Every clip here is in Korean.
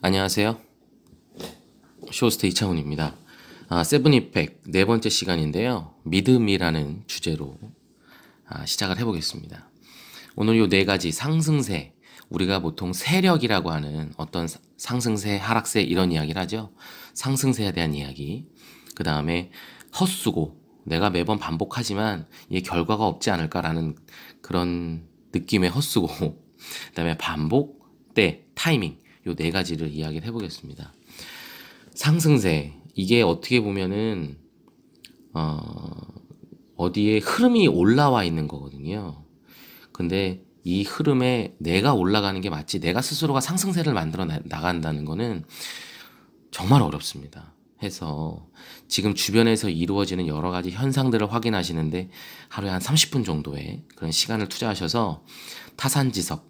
안녕하세요. 쇼스트 이창훈입니다. 아, 세븐이팩 네 번째 시간인데요. 믿음이라는 주제로 아, 시작을 해보겠습니다. 오늘 이 네 가지 상승세, 우리가 보통 세력이라고 하는 어떤 상승세, 하락세 이런 이야기를 하죠. 상승세에 대한 이야기. 그 다음에 헛수고, 내가 매번 반복하지만 이게 결과가 없지 않을까라는 그런 느낌의 헛수고. 그 다음에 반복 때 타이밍. 요네 가지를 이야기를 해보겠습니다. 상승세 이게 어떻게 보면은 어, 어디에 흐름이 올라와 있는 거거든요. 근데 이 흐름에 내가 올라가는 게 맞지 내가 스스로가 상승세를 만들어 나, 나간다는 거는 정말 어렵습니다. 해서 지금 주변에서 이루어지는 여러 가지 현상들을 확인하시는데 하루에 한 30분 정도의 그런 시간을 투자하셔서 타산지석,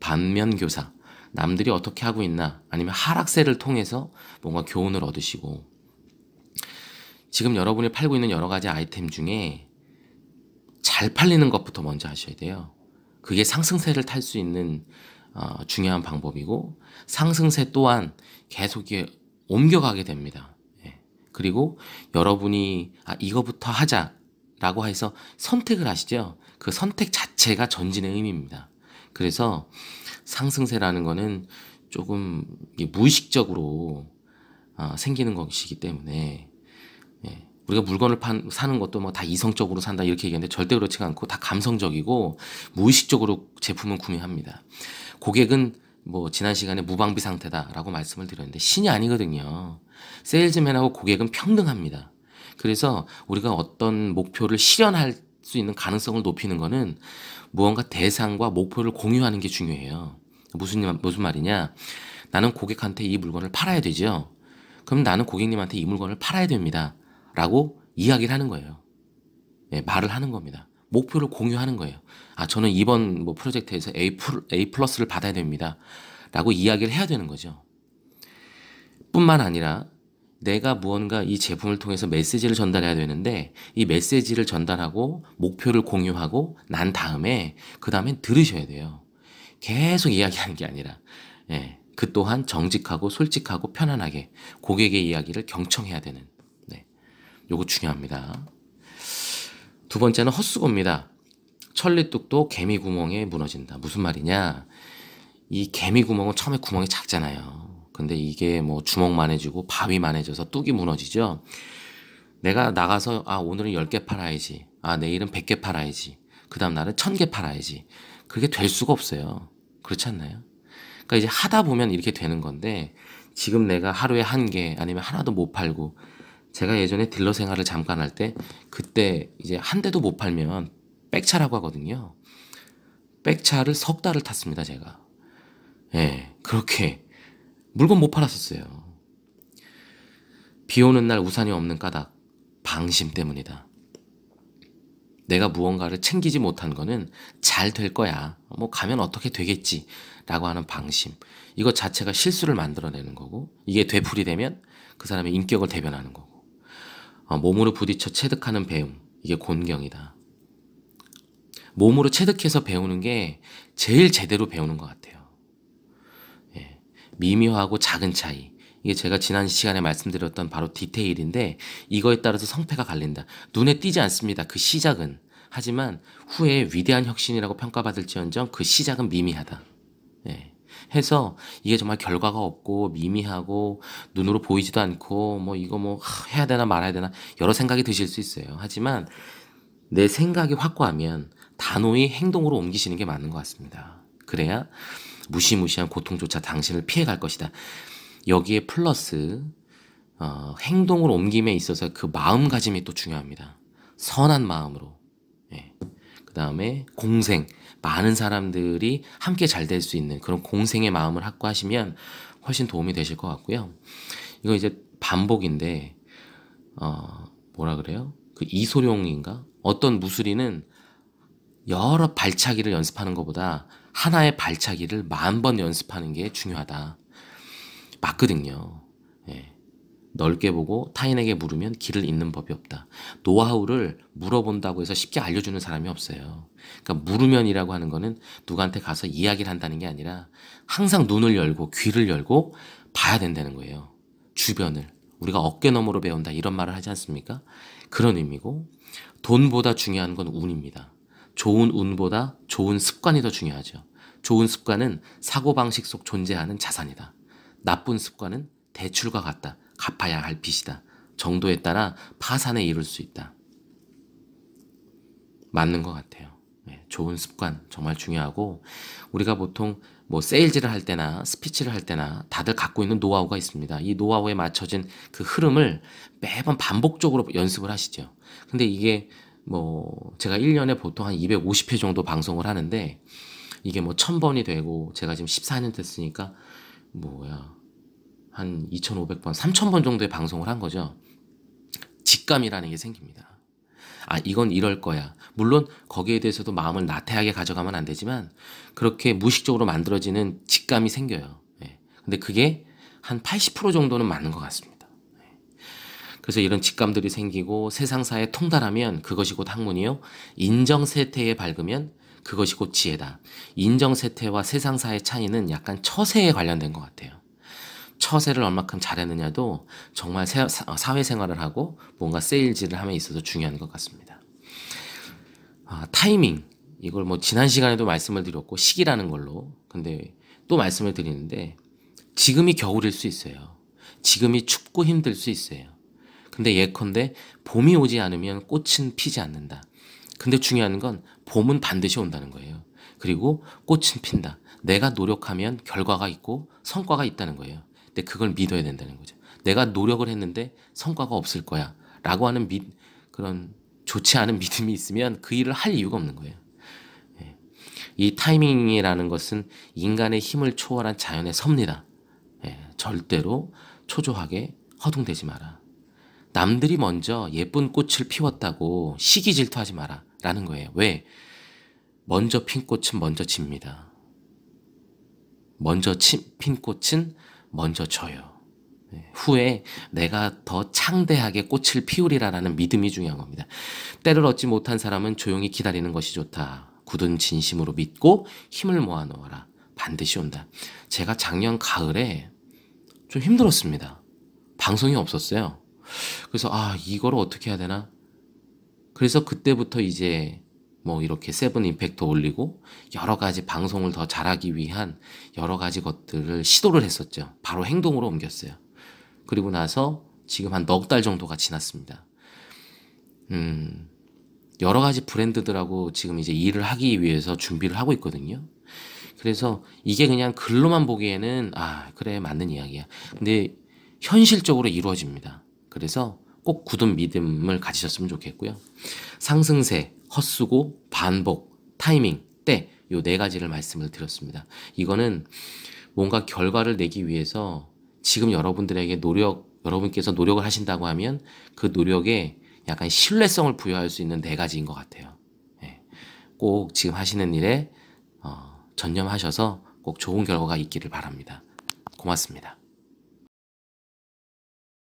반면교사, 남들이 어떻게 하고 있나 아니면 하락세를 통해서 뭔가 교훈을 얻으시고 지금 여러분이 팔고 있는 여러 가지 아이템 중에 잘 팔리는 것부터 먼저 하셔야 돼요. 그게 상승세를 탈 수 있는 어, 중요한 방법이고 상승세 또한 계속 옮겨가게 됩니다. 예. 그리고 여러분이 아, 이거부터 하자라고 해서 선택을 하시죠. 그 선택 자체가 전진의 의미입니다. 그래서 상승세라는 거는 조금 무의식적으로 아, 생기는 것이기 때문에 예, 우리가 물건을 판, 사는 것도 뭐 다 이성적으로 산다 이렇게 얘기하는데 절대 그렇지가 않고 다 감성적이고 무의식적으로 제품을 구매합니다. 고객은 뭐 지난 시간에 무방비 상태다라고 말씀을 드렸는데 신이 아니거든요. 세일즈맨하고 고객은 평등합니다. 그래서 우리가 어떤 목표를 실현할 수 있는 가능성을 높이는 거는 무언가 대상과 목표를 공유하는 게 중요해요. 무슨, 무슨 말이냐. 나는 고객한테 이 물건을 팔아야 되죠. 그럼 나는 고객님한테 이 물건을 팔아야 됩니다. 라고 이야기를 하는 거예요. 예, 말을 하는 겁니다. 목표를 공유하는 거예요. 아, 저는 이번 뭐 프로젝트에서 A, A 플러스를 받아야 됩니다. 라고 이야기를 해야 되는 거죠. 뿐만 아니라 내가 무언가 이 제품을 통해서 메시지를 전달해야 되는데 이 메시지를 전달하고 목표를 공유하고 난 다음에 그 다음엔 들으셔야 돼요. 계속 이야기하는 게 아니라 예, 그 또한 정직하고 솔직하고 편안하게 고객의 이야기를 경청해야 되는 네, 요거 중요합니다. 두 번째는 헛수고입니다. 천리뚝도 개미 구멍에 무너진다. 무슨 말이냐? 이 개미 구멍은 처음에 구멍이 작잖아요. 근데 이게 뭐 주먹만해지고 밥이 만해져서 뚝이 무너지죠. 내가 나가서 아 오늘은 10개 팔아야지. 아 내일은 100개 팔아야지. 그 다음 날은 1000개 팔아야지. 그게 될 수가 없어요. 그렇지 않나요? 그러니까 이제 하다 보면 이렇게 되는 건데 지금 내가 하루에 한 개 아니면 하나도 못 팔고 제가 예전에 딜러 생활을 잠깐 할 때 그때 이제 한 대도 못 팔면 백차라고 하거든요. 백차를 석 달을 탔습니다, 제가. 예, 그렇게 물건 못 팔았었어요. 비 오는 날 우산이 없는 까닭, 방심 때문이다. 내가 무언가를 챙기지 못한 거는 잘 될 거야. 뭐 가면 어떻게 되겠지. 라고 하는 방심. 이거 자체가 실수를 만들어내는 거고, 이게 되풀이되면 그 사람의 인격을 대변하는 거고, 어, 몸으로 부딪혀 체득하는 배움. 이게 곤경이다. 몸으로 체득해서 배우는 게 제일 제대로 배우는 것 같아. 미묘하고 작은 차이. 이게 제가 지난 시간에 말씀드렸던 바로 디테일인데 이거에 따라서 성패가 갈린다. 눈에 띄지 않습니다. 그 시작은. 하지만 후에 위대한 혁신이라고 평가받을지언정 그 시작은 미미하다. 예. 해서 이게 정말 결과가 없고 미미하고 눈으로 보이지도 않고 뭐 이거 뭐 해야 되나 말아야 되나 여러 생각이 드실 수 있어요. 하지만 내 생각이 확고하면 단호히 행동으로 옮기시는 게 맞는 것 같습니다. 그래야 무시무시한 고통조차 당신을 피해갈 것이다. 여기에 플러스 어, 행동을 옮김에 있어서 그 마음가짐이 또 중요합니다. 선한 마음으로. 예. 그 다음에 공생. 많은 사람들이 함께 잘 될 수 있는 그런 공생의 마음을 확보하시면 훨씬 도움이 되실 것 같고요. 이거 이제 반복인데, 어, 뭐라 그래요? 그 이소룡인가? 어떤 무술인은 여러 발차기를 연습하는 것보다 하나의 발차기를 만 번 연습하는 게 중요하다. 맞거든요. 예. 넓게 보고 타인에게 물으면 길을 잇는 법이 없다. 노하우를 물어본다고 해서 쉽게 알려주는 사람이 없어요. 그러니까 물으면이라고 하는 거는 누구한테 가서 이야기를 한다는 게 아니라 항상 눈을 열고 귀를 열고 봐야 된다는 거예요. 주변을. 우리가 어깨너머로 배운다 이런 말을 하지 않습니까? 그런 의미고 돈보다 중요한 건 운입니다. 좋은 운보다 좋은 습관이 더 중요하죠. 좋은 습관은 사고방식 속 존재하는 자산이다. 나쁜 습관은 대출과 같다. 갚아야 할 빚이다. 정도에 따라 파산에 이룰 수 있다. 맞는 것 같아요. 네, 좋은 습관 정말 중요하고 우리가 보통 뭐 세일즈를 할 때나 스피치를 할 때나 다들 갖고 있는 노하우가 있습니다. 이 노하우에 맞춰진 그 흐름을 매번 반복적으로 연습을 하시죠. 근데 이게 뭐 제가 1년에 보통 한 250회 정도 방송을 하는데 이게 뭐 1000번이 되고 제가 지금 14년 됐으니까 뭐야 한 2500번, 3000번 정도의 방송을 한 거죠. 직감이라는 게 생깁니다. 아, 이건 이럴 거야. 물론 거기에 대해서도 마음을 나태하게 가져가면 안 되지만 그렇게 무의식적으로 만들어지는 직감이 생겨요. 예. 근데 그게 한 80% 정도는 맞는 것 같습니다. 그래서 이런 직감들이 생기고 세상사에 통달하면 그것이 곧 학문이요. 인정세태에 밝으면 그것이 곧 지혜다. 인정세태와 세상사의 차이는 약간 처세에 관련된 것 같아요. 처세를 얼마큼 잘했느냐도 정말 사회생활을 하고 뭔가 세일즈를 함에 있어서 중요한 것 같습니다. 아, 타이밍. 이걸 뭐 지난 시간에도 말씀을 드렸고 시기라는 걸로. 근데 또 말씀을 드리는데 지금이 겨울일 수 있어요. 지금이 춥고 힘들 수 있어요. 근데 예컨대 봄이 오지 않으면 꽃은 피지 않는다. 근데 중요한 건 봄은 반드시 온다는 거예요. 그리고 꽃은 핀다. 내가 노력하면 결과가 있고 성과가 있다는 거예요. 근데 그걸 믿어야 된다는 거죠. 내가 노력을 했는데 성과가 없을 거야. 라고 하는 믿, 그런 좋지 않은 믿음이 있으면 그 일을 할 이유가 없는 거예요. 예. 이 타이밍이라는 것은 인간의 힘을 초월한 자연의 섭니다. 예. 절대로 초조하게 허둥대지 마라. 남들이 먼저 예쁜 꽃을 피웠다고 시기 질투하지 마라. 라는 거예요. 왜? 먼저 핀 꽃은 먼저 집니다. 먼저 핀 꽃은 먼저 져요. 네. 후에 내가 더 창대하게 꽃을 피우리라라는 믿음이 중요한 겁니다. 때를 얻지 못한 사람은 조용히 기다리는 것이 좋다. 굳은 진심으로 믿고 힘을 모아 놓아라. 반드시 온다. 제가 작년 가을에 좀 힘들었습니다. 방송이 없었어요. 그래서 아이걸 어떻게 해야 되나? 그래서 그때부터 이제 뭐 이렇게 세븐 임팩터 올리고 여러 가지 방송을 더 잘하기 위한 여러 가지 것들을 시도를 했었죠. 바로 행동으로 옮겼어요. 그리고 나서 지금 한 넉 달 정도가 지났습니다. 음, 여러 가지 브랜드들하고 지금 이제 일을 하기 위해서 준비를 하고 있거든요. 그래서 이게 그냥 글로만 보기에는 아, 그래, 맞는 이야기야. 근데 현실적으로 이루어집니다. 그래서 꼭 굳은 믿음을 가지셨으면 좋겠고요. 상승세, 헛수고, 반복, 타이밍, 때, 요 네 가지를 말씀을 드렸습니다. 이거는 뭔가 결과를 내기 위해서 지금 여러분들에게 노력, 여러분께서 노력을 하신다고 하면 그 노력에 약간 신뢰성을 부여할 수 있는 네 가지인 것 같아요. 예. 꼭 지금 하시는 일에 어, 전념하셔서 꼭 좋은 결과가 있기를 바랍니다. 고맙습니다.